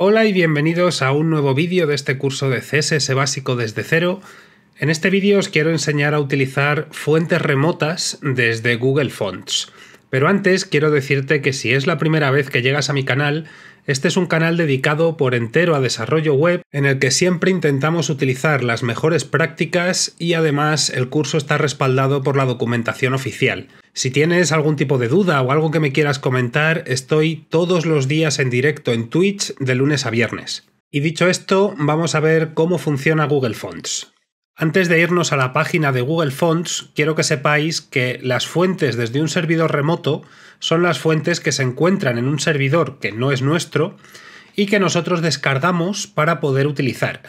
Hola y bienvenidos a un nuevo vídeo de este curso de CSS básico desde cero. En este vídeo os quiero enseñar a utilizar fuentes remotas desde Google Fonts. Pero antes quiero decirte que si es la primera vez que llegas a mi canal, este es un canal dedicado por entero a desarrollo web en el que siempre intentamos utilizar las mejores prácticas y además el curso está respaldado por la documentación oficial. Si tienes algún tipo de duda o algo que me quieras comentar, estoy todos los días en directo en Twitch de lunes a viernes. Y dicho esto, vamos a ver cómo funciona Google Fonts. Antes de irnos a la página de Google Fonts, quiero que sepáis que las fuentes desde un servidor remoto son las fuentes que se encuentran en un servidor que no es nuestro y que nosotros descargamos para poder utilizar.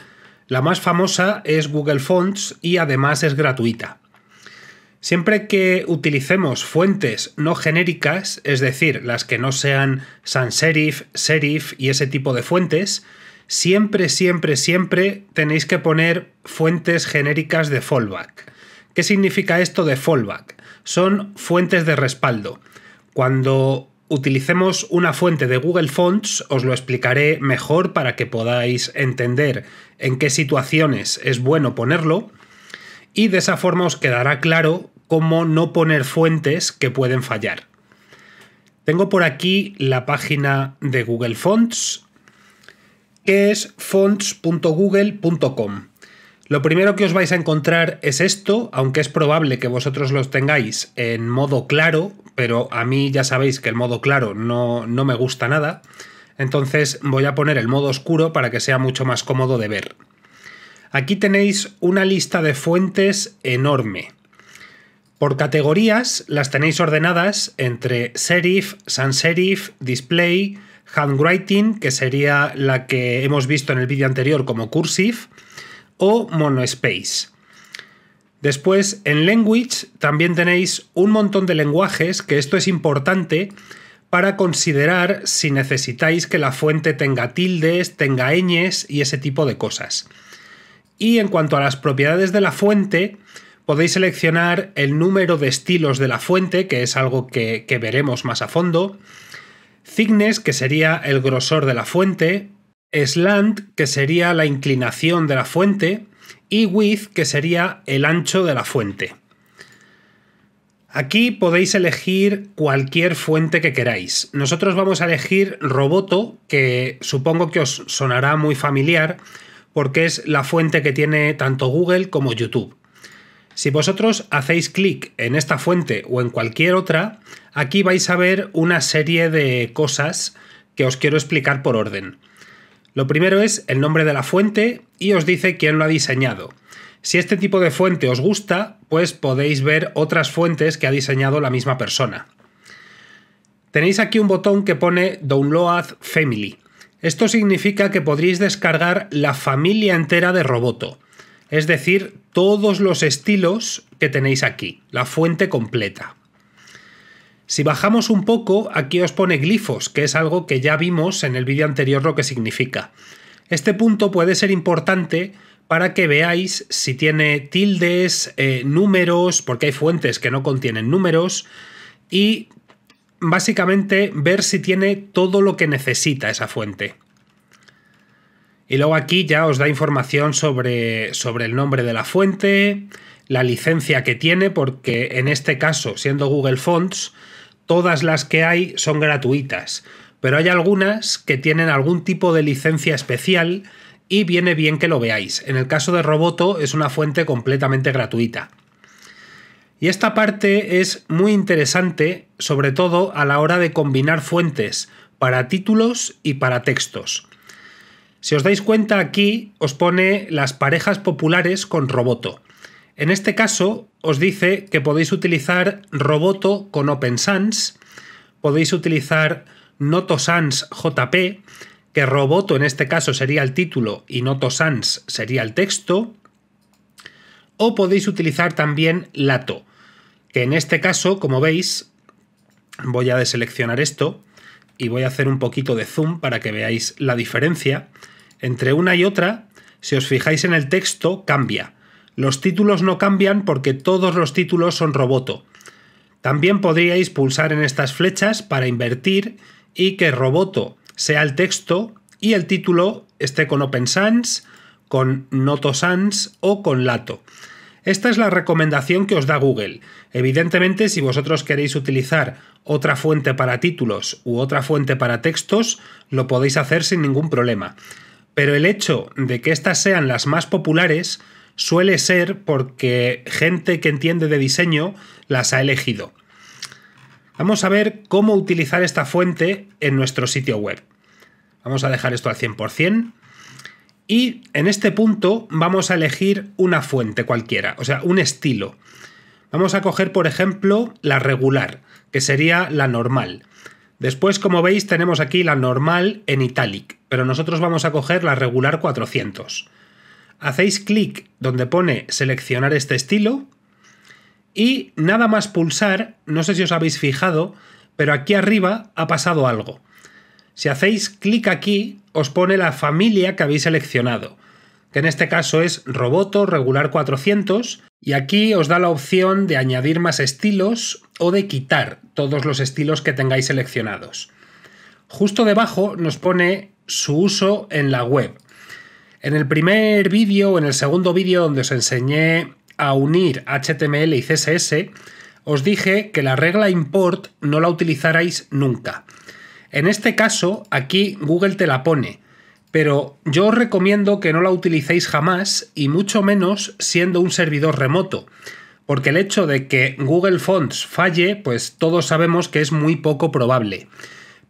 La más famosa es Google Fonts y además es gratuita. Siempre que utilicemos fuentes no genéricas, es decir, las que no sean sans serif, serif y ese tipo de fuentes, siempre, siempre, siempre tenéis que poner fuentes genéricas de fallback. ¿Qué significa esto de fallback? Son fuentes de respaldo. Cuando utilicemos una fuente de Google Fonts, os lo explicaré mejor para que podáis entender en qué situaciones es bueno ponerlo y de esa forma os quedará claro cómo no poner fuentes que pueden fallar. Tengo por aquí la página de Google Fonts que es fonts.google.com. Lo primero que os vais a encontrar es esto, aunque es probable que vosotros los tengáis en modo claro, pero a mí ya sabéis que el modo claro no, no me gusta nada, entonces voy a poner el modo oscuro para que sea mucho más cómodo de ver. Aquí tenéis una lista de fuentes enorme. Por categorías las tenéis ordenadas entre serif, sans serif, display, handwriting, que sería la que hemos visto en el vídeo anterior como cursive, o monospace. Después, en language también tenéis un montón de lenguajes, que esto es importante para considerar si necesitáis que la fuente tenga tildes, tenga ñes y ese tipo de cosas. Y en cuanto a las propiedades de la fuente, podéis seleccionar el número de estilos de la fuente, que es algo que veremos más a fondo thickness, que sería el grosor de la fuente, slant, que sería la inclinación de la fuente, y width, que sería el ancho de la fuente. Aquí podéis elegir cualquier fuente que queráis. Nosotros vamos a elegir Roboto, que supongo que os sonará muy familiar, porque es la fuente que tiene tanto Google como YouTube. Si vosotros hacéis clic en esta fuente o en cualquier otra, aquí vais a ver una serie de cosas que os quiero explicar por orden. Lo primero es el nombre de la fuente y os dice quién lo ha diseñado. Si este tipo de fuente os gusta, pues podéis ver otras fuentes que ha diseñado la misma persona. Tenéis aquí un botón que pone Download Family. Esto significa que podréis descargar la familia entera de Roboto es decir, todos los estilos que tenéis aquí, la fuente completa. Si bajamos un poco, aquí os pone glifos, que es algo que ya vimos en el vídeo anterior lo que significa. Este punto puede ser importante para que veáis si tiene tildes, eh, números, porque hay fuentes que no contienen números, y básicamente ver si tiene todo lo que necesita esa fuente. Y luego aquí ya os da información sobre, sobre el nombre de la fuente, la licencia que tiene, porque en este caso, siendo Google Fonts, todas las que hay son gratuitas, pero hay algunas que tienen algún tipo de licencia especial y viene bien que lo veáis. En el caso de Roboto es una fuente completamente gratuita. Y esta parte es muy interesante, sobre todo a la hora de combinar fuentes para títulos y para textos. Si os dais cuenta aquí os pone las parejas populares con roboto. En este caso os dice que podéis utilizar roboto con OpenSans, podéis utilizar NotoSans JP, que roboto en este caso sería el título y NotoSans sería el texto, o podéis utilizar también Lato, que en este caso, como veis, voy a deseleccionar esto, y voy a hacer un poquito de zoom para que veáis la diferencia. Entre una y otra, si os fijáis en el texto, cambia. Los títulos no cambian porque todos los títulos son roboto. También podríais pulsar en estas flechas para invertir y que roboto sea el texto y el título esté con Open Sans, con Noto Sans o con Lato. Esta es la recomendación que os da Google. Evidentemente, si vosotros queréis utilizar otra fuente para títulos u otra fuente para textos, lo podéis hacer sin ningún problema. Pero el hecho de que estas sean las más populares suele ser porque gente que entiende de diseño las ha elegido. Vamos a ver cómo utilizar esta fuente en nuestro sitio web. Vamos a dejar esto al 100%. Y en este punto vamos a elegir una fuente cualquiera, o sea, un estilo. Vamos a coger, por ejemplo, la regular, que sería la normal. Después, como veis, tenemos aquí la normal en italic, pero nosotros vamos a coger la regular 400. Hacéis clic donde pone seleccionar este estilo y nada más pulsar, no sé si os habéis fijado, pero aquí arriba ha pasado algo. Si hacéis clic aquí, os pone la familia que habéis seleccionado, que en este caso es Roboto Regular 400, y aquí os da la opción de añadir más estilos o de quitar todos los estilos que tengáis seleccionados. Justo debajo nos pone su uso en la web. En el primer vídeo o en el segundo vídeo donde os enseñé a unir HTML y CSS, os dije que la regla import no la utilizarais nunca. En este caso, aquí Google te la pone, pero yo os recomiendo que no la utilicéis jamás y mucho menos siendo un servidor remoto, porque el hecho de que Google Fonts falle, pues todos sabemos que es muy poco probable.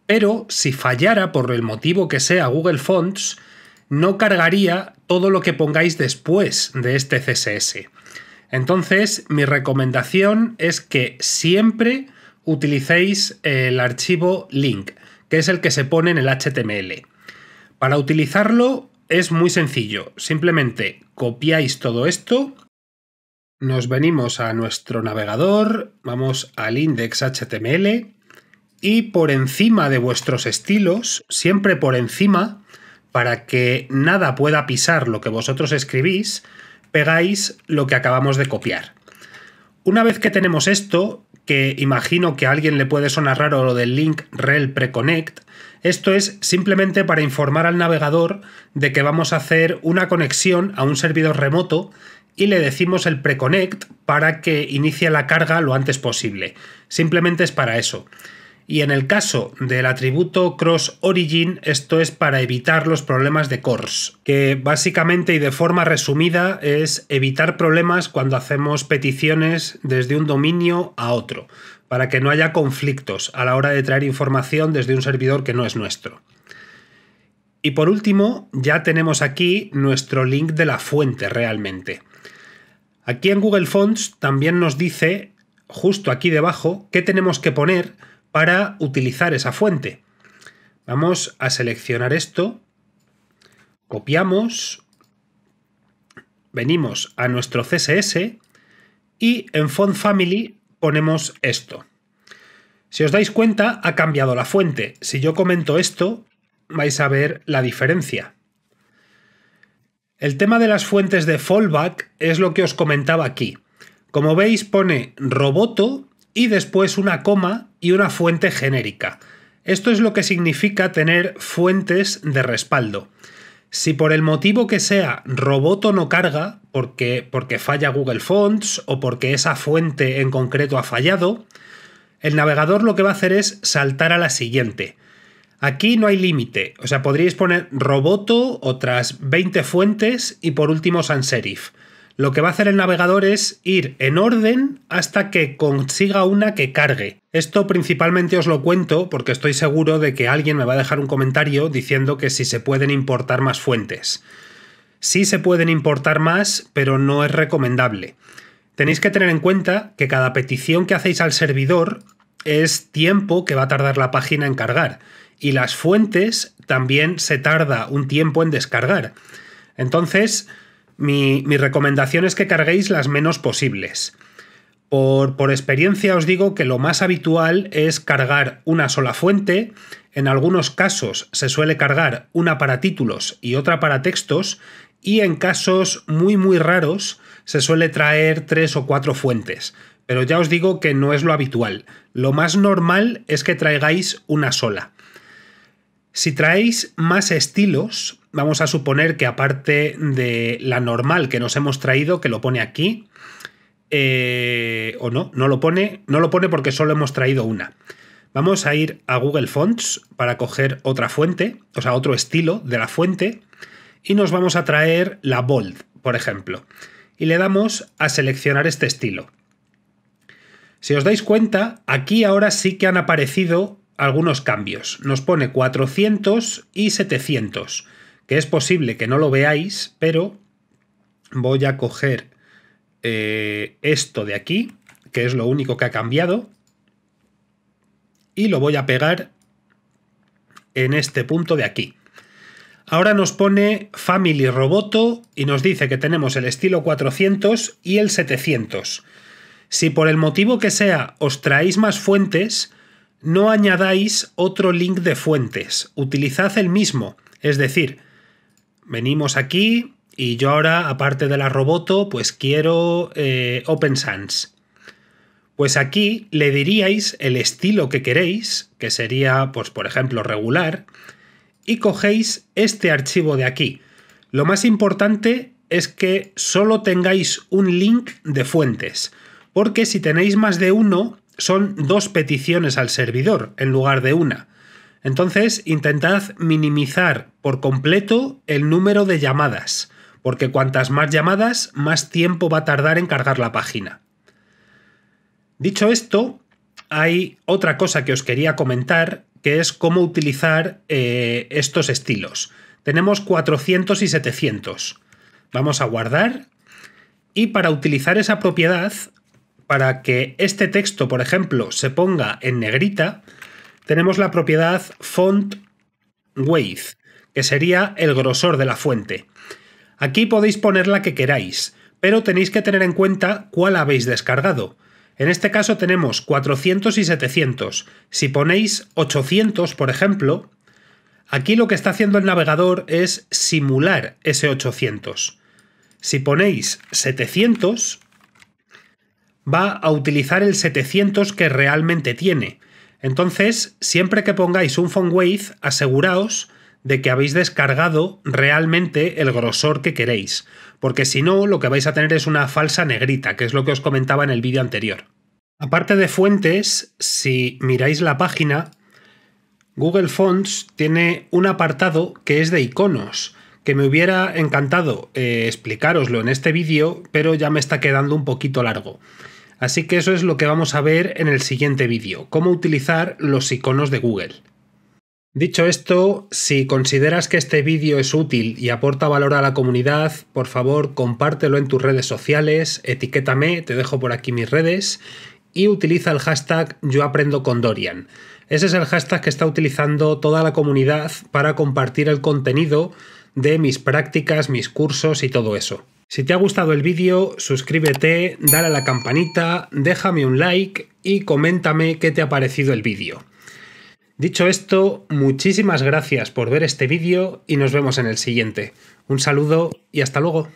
Pero si fallara por el motivo que sea Google Fonts, no cargaría todo lo que pongáis después de este CSS. Entonces, mi recomendación es que siempre utilicéis el archivo link que es el que se pone en el HTML. Para utilizarlo es muy sencillo, simplemente copiáis todo esto, nos venimos a nuestro navegador, vamos al index.html y por encima de vuestros estilos, siempre por encima, para que nada pueda pisar lo que vosotros escribís, pegáis lo que acabamos de copiar. Una vez que tenemos esto, que imagino que a alguien le puede sonar raro lo del link rel preconnect, esto es simplemente para informar al navegador de que vamos a hacer una conexión a un servidor remoto y le decimos el preconnect para que inicie la carga lo antes posible. Simplemente es para eso y en el caso del atributo cross origin esto es para evitar los problemas de CORS, que básicamente y de forma resumida es evitar problemas cuando hacemos peticiones desde un dominio a otro, para que no haya conflictos a la hora de traer información desde un servidor que no es nuestro. Y por último, ya tenemos aquí nuestro link de la fuente realmente. Aquí en Google Fonts también nos dice, justo aquí debajo, qué tenemos que poner para utilizar esa fuente. Vamos a seleccionar esto, copiamos, venimos a nuestro CSS y en Font Family ponemos esto. Si os dais cuenta, ha cambiado la fuente. Si yo comento esto, vais a ver la diferencia. El tema de las fuentes de fallback es lo que os comentaba aquí. Como veis, pone roboto y después una coma y una fuente genérica. Esto es lo que significa tener fuentes de respaldo. Si por el motivo que sea Roboto no carga, porque, porque falla Google Fonts o porque esa fuente en concreto ha fallado, el navegador lo que va a hacer es saltar a la siguiente. Aquí no hay límite, o sea, podríais poner Roboto, otras 20 fuentes y por último Sans Serif. Lo que va a hacer el navegador es ir en orden hasta que consiga una que cargue. Esto principalmente os lo cuento porque estoy seguro de que alguien me va a dejar un comentario diciendo que si se pueden importar más fuentes. Sí se pueden importar más, pero no es recomendable. Tenéis que tener en cuenta que cada petición que hacéis al servidor es tiempo que va a tardar la página en cargar y las fuentes también se tarda un tiempo en descargar. Entonces, mi, recomendación es que carguéis las menos posibles. Por, por, experiencia os digo que lo más habitual es cargar una sola fuente, en algunos casos se suele cargar una para títulos y otra para textos, y en casos muy muy raros se suele traer tres o cuatro fuentes. Pero ya os digo que no es lo habitual. Lo más normal es que traigáis una sola. Si traéis más estilos, vamos a suponer que aparte de la normal que nos hemos traído, que lo pone aquí, eh, o no, no lo pone, no lo pone porque solo hemos traído una. Vamos a ir a Google Fonts para coger otra fuente, o sea, otro estilo de la fuente, y nos vamos a traer la bold, por ejemplo, y le damos a seleccionar este estilo. Si os dais cuenta, aquí ahora sí que han aparecido algunos cambios. Nos pone 400 y 700, que es posible que no lo veáis, pero voy a coger eh, esto de aquí, que es lo único que ha cambiado, y lo voy a pegar en este punto de aquí. Ahora nos pone Family Roboto y nos dice que tenemos el estilo 400 y el 700. Si por el motivo que sea os traéis más fuentes, no añadáis otro link de fuentes, utilizad el mismo. Es decir, venimos aquí y yo ahora, aparte de la roboto, pues quiero eh, Open Sans. Pues aquí le diríais el estilo que queréis, que sería, pues por ejemplo, regular, y cogéis este archivo de aquí. Lo más importante es que solo tengáis un link de fuentes, porque si tenéis más de uno, son dos peticiones al servidor en lugar de una. Entonces, intentad minimizar por completo el número de llamadas, porque cuantas más llamadas, más tiempo va a tardar en cargar la página. Dicho esto, hay otra cosa que os quería comentar, que es cómo utilizar eh, estos estilos. Tenemos 400 y 700. Vamos a guardar. Y para utilizar esa propiedad para que este texto, por ejemplo, se ponga en negrita, tenemos la propiedad font weight que sería el grosor de la fuente. Aquí podéis poner la que queráis, pero tenéis que tener en cuenta cuál habéis descargado. En este caso tenemos 400 y 700. Si ponéis 800, por ejemplo, aquí lo que está haciendo el navegador es simular ese 800. Si ponéis 700, va a utilizar el 700 que realmente tiene. Entonces, siempre que pongáis un font weight aseguraos de que habéis descargado realmente el grosor que queréis, porque si no, lo que vais a tener es una falsa negrita, que es lo que os comentaba en el vídeo anterior. Aparte de fuentes, si miráis la página, Google Fonts tiene un apartado que es de iconos, que me hubiera encantado eh, explicaroslo en este vídeo, pero ya me está quedando un poquito largo. Así que eso es lo que vamos a ver en el siguiente vídeo, cómo utilizar los iconos de Google. Dicho esto, si consideras que este vídeo es útil y aporta valor a la comunidad, por favor compártelo en tus redes sociales, etiquétame, te dejo por aquí mis redes, y utiliza el hashtag YoAprendoConDorian. Ese es el hashtag que está utilizando toda la comunidad para compartir el contenido de mis prácticas, mis cursos y todo eso. Si te ha gustado el vídeo, suscríbete, dale a la campanita, déjame un like y coméntame qué te ha parecido el vídeo. Dicho esto, muchísimas gracias por ver este vídeo y nos vemos en el siguiente. Un saludo y hasta luego.